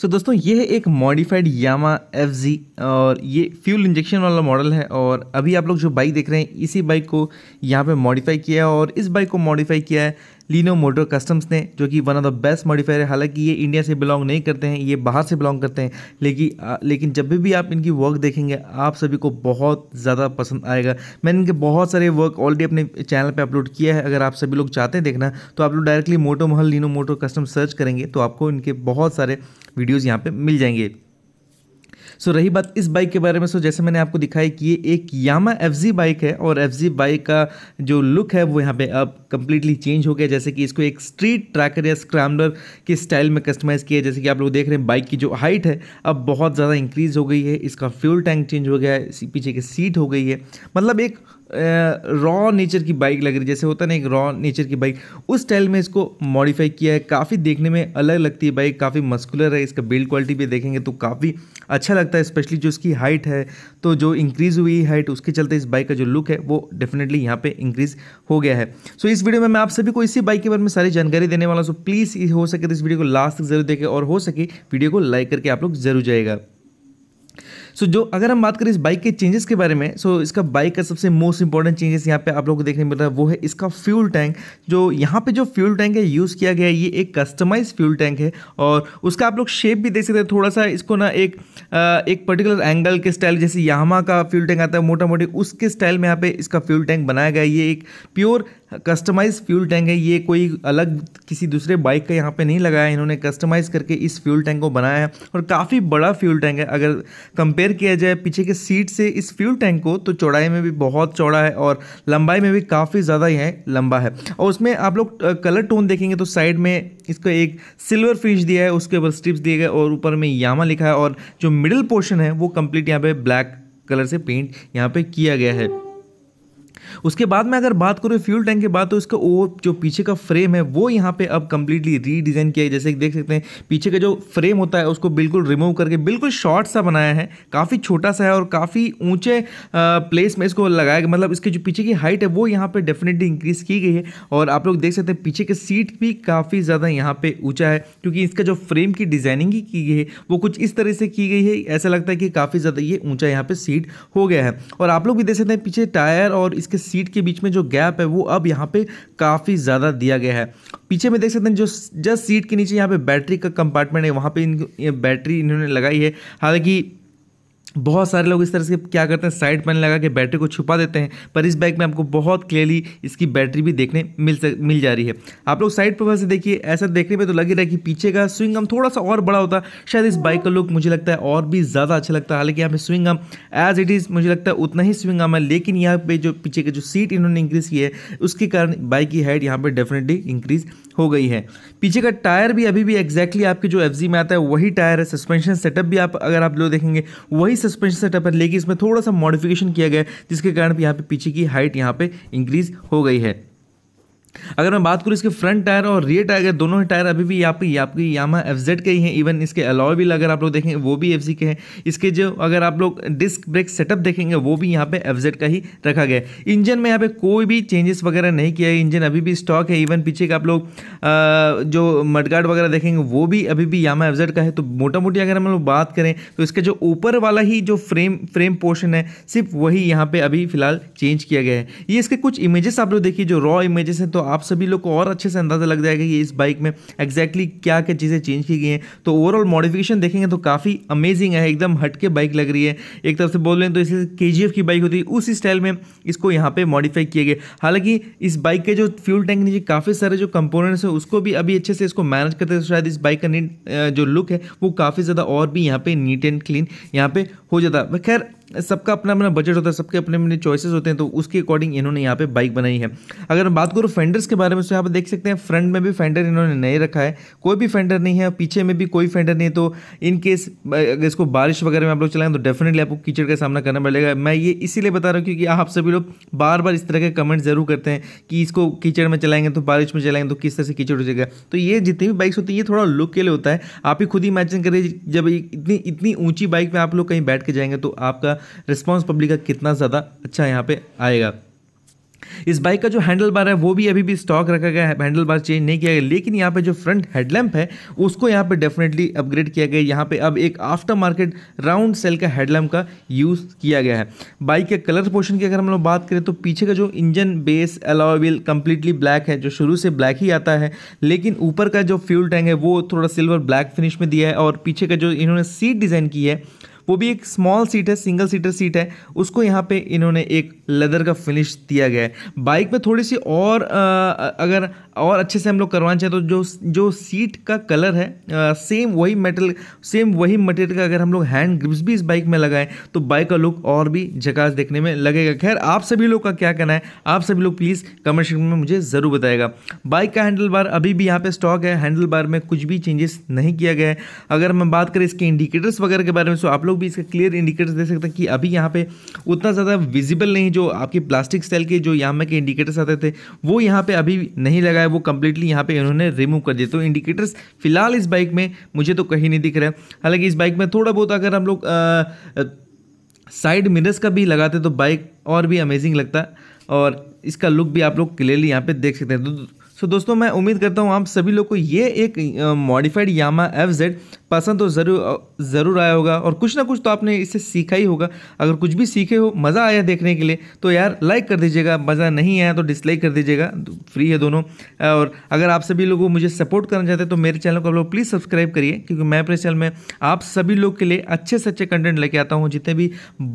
सो so, दोस्तों ये है एक मॉडिफाइड यामा एफ जी और ये फ्यूल इंजेक्शन वाला मॉडल है और अभी आप लोग जो बाइक देख रहे हैं इसी बाइक को यहाँ पे मॉडिफाई किया है और इस बाइक को मॉडिफाई किया है लीनो मोटर कस्टम्स ने जो कि one of the best modifier है हालांकि ये इंडिया से बिलोंग नहीं करते हैं ये बाहर से बिलोंग करते हैं लेकिन आ, लेकिन जब भी आप इनकी वर्क देखेंगे आप सभी को बहुत ज़्यादा पसंद आएगा मैंने इनके बहुत सारे वर्क ऑलरेडी अपने चैनल पर अपलोड किया है अगर आप सभी लोग चाहते हैं देखना तो आप लोग डायरेक्टली मोटो महल लीनो मोटो कस्टम सर्च करेंगे तो आपको इनके बहुत सारे वीडियोज़ यहाँ पर मिल जाएंगे सो रही बात इस बाइक के बारे में सो जैसे मैंने आपको दिखाया कि ये एक यामा एफ बाइक है और एफ बाइक का जो लुक है वो यहाँ पे अब कम्प्लीटली चेंज हो गया जैसे कि इसको एक स्ट्रीट ट्रैकर या स्क्रैमलर के स्टाइल में कस्टमाइज़ किया जैसे कि आप लोग देख रहे हैं बाइक की जो हाइट है अब बहुत ज़्यादा इंक्रीज़ हो गई है इसका फ्यूल टैंक चेंज हो गया है पीछे की सीट हो गई है मतलब एक रॉ नेचर की बाइक लग रही जैसे होता ना एक रॉ नेचर की बाइक उस स्टाइल में इसको मॉडिफाई किया है काफ़ी देखने में अलग लगती है बाइक काफ़ी मस्कुलर है इसका बिल्ड क्वालिटी भी देखेंगे तो काफ़ी अच्छा लगता है स्पेशली जो इसकी हाइट है तो जो इंक्रीज़ हुई हाइट उसके चलते इस बाइक का जो लुक है वो डेफिनेटली यहाँ पर इंक्रीज़ हो गया है सो so, इस वीडियो में मैं आप सभी को इसी बाइक के बारे में सारी जानकारी देने वाला हूँ सो प्लीज़ हो सके तो इस वीडियो को लास्ट तक जरूर देखें और हो सके वीडियो को लाइक करके आप लोग जरूर जाएगा सो जो अगर हम बात करें इस बाइक के चेंजेस के बारे में सो इसका बाइक का सबसे मोस्ट इंपॉर्टेंट चेंजेस यहाँ पे आप लोग को देखने मिल रहा है वो है इसका फ्यूल टैंक जो यहाँ पे जो फ्यूल टैंक है यूज़ किया गया है ये एक कस्टमाइज फ्यूल टैंक है और उसका आप लोग शेप भी देख सकते हैं थोड़ा सा इसको ना एक एक पर्टिकुलर एंगल के स्टाइल जैसे यामा का फ्यूल टैंक आता है मोटा मोटी उसके स्टाइल में यहाँ पे इसका फ्यूल टैंक बनाया गया ये एक प्योर कस्टमाइज फ्यूल टैंक है ये कोई अलग किसी दूसरे बाइक का यहाँ पे नहीं लगाया इन्होंने कस्टमाइज करके इस फ्यूल टैंक को बनाया है और काफ़ी बड़ा फ्यूल टैंक है अगर कंपेयर किया जाए पीछे के सीट से इस फ्यूल टैंक को तो चौड़ाई में भी बहुत चौड़ा है और लंबाई में भी काफ़ी ज़्यादा यह लंबा है और उसमें आप लोग कलर टोन देखेंगे तो साइड में इसका एक सिल्वर फिश दिया है उसके ऊपर स्ट्रिप्स दिए गए और ऊपर में यामा लिखा है और जो मिडिल पोर्शन है वो कम्प्लीट यहाँ पे ब्लैक कलर से पेंट यहाँ पर किया गया है उसके बाद में अगर बात करूँ फ्यूल टैंक की बात तो इसका वो जो पीछे का फ्रेम है वो यहाँ पे अब कम्प्लीटली रीडिज़ाइन किया है जैसे देख सकते हैं पीछे का जो फ्रेम होता है उसको बिल्कुल रिमूव करके बिल्कुल शॉर्ट सा बनाया है काफ़ी छोटा सा है और काफ़ी ऊँचे प्लेस में इसको लगाया गया मतलब इसके जो पीछे की हाइट है वो यहाँ पर डेफिनेटली इंक्रीज़ की गई है और आप लोग देख सकते हैं पीछे की सीट भी काफ़ी ज़्यादा यहाँ पर ऊँचा है क्योंकि इसका जो फ्रेम की डिज़ाइनिंग ही की गई है वो कुछ इस तरह से की गई है ऐसा लगता है कि काफ़ी ज़्यादा ये ऊँचा यहाँ पर सीट हो गया है और आप लोग भी देख सकते हैं पीछे टायर और इसके सीट के बीच में जो गैप है वो अब यहाँ पे काफ़ी ज़्यादा दिया गया है पीछे में देख सकते हैं जो जस्ट सीट के नीचे यहाँ पे बैटरी का कंपार्टमेंट है वहाँ पे इन बैटरी इन्होंने लगाई है हालांकि बहुत सारे लोग इस तरह से क्या करते हैं साइड पैन लगा के बैटरी को छुपा देते हैं पर इस बाइक में आपको बहुत क्लियरली इसकी बैटरी भी देखने मिल सक मिल जा रही है आप लोग साइड पर से देखिए ऐसा देखने में तो लग ही रहा है कि पीछे का स्विंग हम थोड़ा सा और बड़ा होता शायद इस बाइक का लुक मुझे लगता है और भी ज़्यादा अच्छा लगता है हालांकि यहाँ पे स्विंग आम एज इट इज़ मुझे लगता है उतना ही स्विंग आम है लेकिन यहाँ पर जो पीछे की जो सीट इन्होंने इंक्रीज़ की है उसके कारण बाइक की हाइट यहाँ पर डेफिनेटली इंक्रीज़ हो गई है पीछे का टायर भी अभी भी एग्जैक्टली आपके जो एफ में आता है वही टायर है सस्पेंशन सेटअप भी आप अगर आप लोग देखेंगे वही सस्पेंशन सेटअप है लेकिन इसमें थोड़ा सा मॉडिफिकेशन किया गया जिसके कारण यहाँ पे पीछे की हाइट यहाँ पे इंक्रीज हो गई है अगर मैं बात करूँ इसके फ्रंट टायर और रियर टायर के दोनों ही टायर अभी भी आपकी आपकी यामा एफ के ही हैं इवन इसके अलॉय भी अगर आप लोग देखेंगे वो भी एफ के हैं इसके जो अगर आप लोग डिस्क ब्रेक सेटअप देखेंगे वो भी यहाँ पे एफ का ही रखा गया है इंजन में यहाँ पे कोई भी चेंजेस वगैरह नहीं किया है इंजन अभी भी स्टॉक है इवन पीछे का आप लोग जो मडगार्ड वगैरह देखेंगे वो भी अभी भी यामा एफ का है तो मोटा मोटी अगर हम लोग बात करें तो इसका जो ऊपर वाला ही जो फ्रेम फ्रेम पोर्शन है सिर्फ वही यहाँ पर अभी फिलहाल चेंज किया गया है ये इसके कुछ इमेजेस आप लोग देखिए जो रॉ इमेजेस हैं तो तो आप सभी लोग को और अच्छे से अंदाज़ा लग जाएगा कि इस बाइक में exactly क्या क्या चीज़ें चेंज की गई हैं तो ओवरऑल मॉडिफिकेशन देखेंगे तो काफ़ी अमेजिंग है एकदम हटके बाइक लग रही है एक तरफ से बोल रहे हैं तो इसे के की बाइक होती है उसी स्टाइल में इसको यहाँ पर मॉडिफाई किए गए हालांकि इस बाइक के जो फ्यूल टैंक नीचे काफ़ी सारे जो कंपोनेंट्स हैं उसको भी अभी अच्छे से इसको मैनेज करते हैं शायद इस बाइक का जो लुक है वो काफ़ी ज़्यादा और भी यहाँ पर नीट एंड क्लीन यहाँ पर हो जाता खैर सबका अपना अपना बजट होता है सबके अपने अपने चॉइसेस होते हैं तो उसके अकॉर्डिंग इन्होंने यहाँ पे बाइक बनाई है अगर बात करूँ फेंडर्स के बारे में तो यहाँ पर देख सकते हैं फ्रंट में भी फेंडर इन्होंने नहीं रखा है कोई भी फेंडर नहीं है पीछे में भी कोई फेंडर नहीं है तो इन केस अगर इसको बारिश वगैरह में आप लोग चलाएं तो डेफिनेटली आपको कीचड़ का सामना करना पड़ेगा मैं ये इसीलिए बता रहा हूँ क्योंकि आप सभी लोग बार बार इस तरह के कमेंट जरूर करते हैं कि इसको कीचड़ में चलाएंगे तो बारिश में चलाएंगे तो किस तरह से कीचड़ हो जाएगा तो ये जितनी भी बाइक्स होती है ये थोड़ा लुक के लिए होता है आप ही खुद ही इमेजिन करिए जब इतनी इतनी ऊंची बाइक में आप लोग कहीं बैठ के जाएंगे तो आपका रिस्पॉन्स पब्लिक का कितना ज़्यादा अच्छा यहाँ पर आएगा इस बाइक का जो हैंडल बार है वो भी अभी भी स्टॉक रखा गया है हैंडल बार चेंज नहीं किया गया लेकिन यहाँ पे जो फ्रंट हेडलैम्प है उसको यहाँ पे डेफिनेटली अपग्रेड किया गया यहाँ पे अब एक आफ्टर मार्केट राउंड सेल का हेडलैम्प का यूज़ किया गया है बाइक के कलर पोर्शन की अगर हम लोग बात करें तो पीछे का जो engine base alloy wheel completely black है जो शुरू से ब्लैक ही आता है लेकिन ऊपर का जो फ्यूल टैंक है वो थोड़ा सिल्वर ब्लैक फिनिश में दिया है और पीछे का जो इन्होंने सीट डिज़ाइन की है वो भी एक स्मॉल सीट है सिंगल सीटर सीट है उसको यहाँ पे इन्होंने एक लेदर का फिनिश दिया गया है बाइक में थोड़ी सी और आ, अगर और अच्छे से हम लोग करवाना चाहें तो जो जो सीट का कलर है आ, सेम वही मेटल सेम वही मटेरियल का अगर हम लोग हैंड ग्रिप्स भी इस बाइक में लगाएं तो बाइक का लुक और भी झकास देखने में लगेगा खैर आप सभी लोग का क्या कहना है आप सभी लोग प्लीज़ कमेंट सेक्शन में मुझे ज़रूर बताएगा बाइक का हैंडल बार अभी भी यहाँ पर स्टॉक है हैंडल बार में कुछ भी चेंजेस नहीं किया गया है अगर मैं बात करें इसके इंडिकेटर्स वगैरह के बारे में तो आप लोग भी इसका क्लियर इंडिकेटर्स दे सकते हैं कि अभी यहाँ पे उतना ज़्यादा विजिबल नहीं जो आपकी प्लास्टिक सेल के जो यहाँ के इंडिकेटर्स आते थे वो यहाँ पे अभी नहीं लगाए वो कम्प्लीटली यहाँ पे इन्होंने रिमूव कर दिए तो इंडिकेटर्स फिलहाल इस बाइक में मुझे तो कहीं नहीं दिख रहा है हालांकि इस बाइक में थोड़ा बहुत अगर हम लोग साइड मिरर्स का भी लगाते तो बाइक और भी अमेजिंग लगता और इसका लुक भी आप लोग क्लियरली यहाँ पे देख सकते हैं तो सो so, दोस्तों मैं उम्मीद करता हूँ आप सभी लोग को ये एक मॉडिफाइड यामा एफ जेड पसंद तो ज़रूर ज़रूर आया होगा और कुछ ना कुछ तो आपने इससे सीखा ही होगा अगर कुछ भी सीखे हो मज़ा आया देखने के लिए तो यार लाइक कर दीजिएगा मज़ा नहीं आया तो डिसलाइक कर दीजिएगा फ्री है दोनों और अगर आप सभी लोग मुझे सपोर्ट करना चाहते हैं तो मेरे चैनल को आप लोग प्लीज़ सब्सक्राइब करिए क्योंकि मैं अपने चैनल में आप सभी लोग के लिए अच्छे से अच्छे कंटेंट लेके आता हूँ जितने भी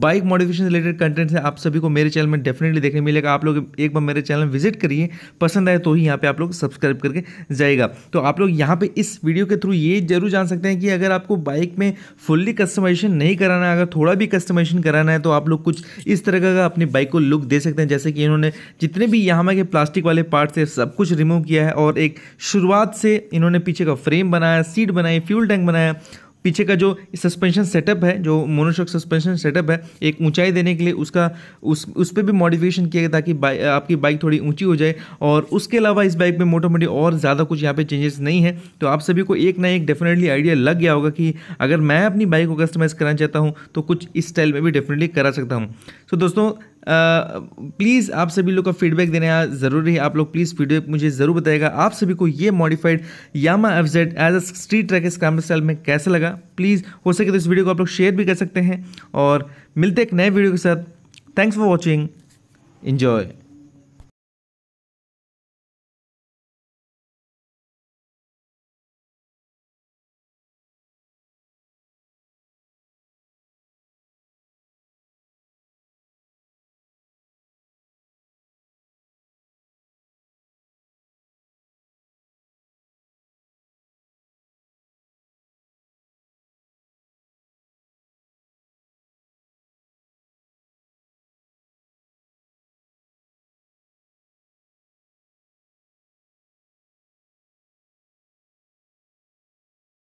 बाइक मॉडिफिकेशन रिलेटेड कंटेंट्स हैं आप सभी को मेरे चैनल में डेफिनेटली देखने मिलेगा आप लोग एक बार मेरे चैनल विजिट करिए पसंद आए तो ही यहाँ पे आप आप लोग सब्सक्राइब करके जाएगा तो आप लोग यहाँ पर इस वीडियो के थ्रू ये जरूर जान सकते हैं कि अगर आपको बाइक में फुल्ली कस्टमाइजेशन नहीं कराना है अगर थोड़ा भी कस्टमाइजेशन कराना है तो आप लोग कुछ इस तरह का अपनी बाइक को लुक दे सकते हैं जैसे कि इन्होंने जितने भी यहाँ के प्लास्टिक वाले पार्ट्स है सब कुछ रिमूव किया है और एक शुरुआत से इन्होंने पीछे का फ्रेम बनाया सीट बनाई फ्यूल टैंक बनाया पीछे का जो सस्पेंशन सेटअप है जो मोनोशॉक सस्पेंशन सेटअप है एक ऊंचाई देने के लिए उसका उस उस पर भी मॉडिफिकेशन किया गया ताकि बाइक आपकी बाइक थोड़ी ऊंची हो जाए और उसके अलावा इस बाइक में मोटा मोटी और ज़्यादा कुछ यहाँ पे चेंजेस नहीं है तो आप सभी को एक ना एक डेफिनेटली आइडिया लग गया होगा कि अगर मैं अपनी बाइक को कस्टमाइज़ करना चाहता हूँ तो कुछ इस स्टाइल में भी डेफिनेटली करा सकता हूँ सो so, दोस्तों प्लीज़ आप सभी लोग का फीडबैक देना ज़रूरी है आप लोग प्लीज़ फीडबैक मुझे ज़रूर बताएगा आप सभी को ये modified Yamaha F Z as a street track scramble style में कैसा लगा प्लीज़ हो सके तो इस वीडियो को आप लोग शेयर भी कर सकते हैं और मिलते एक नए वीडियो के साथ थैंक्स फॉर वॉचिंग इन्जॉय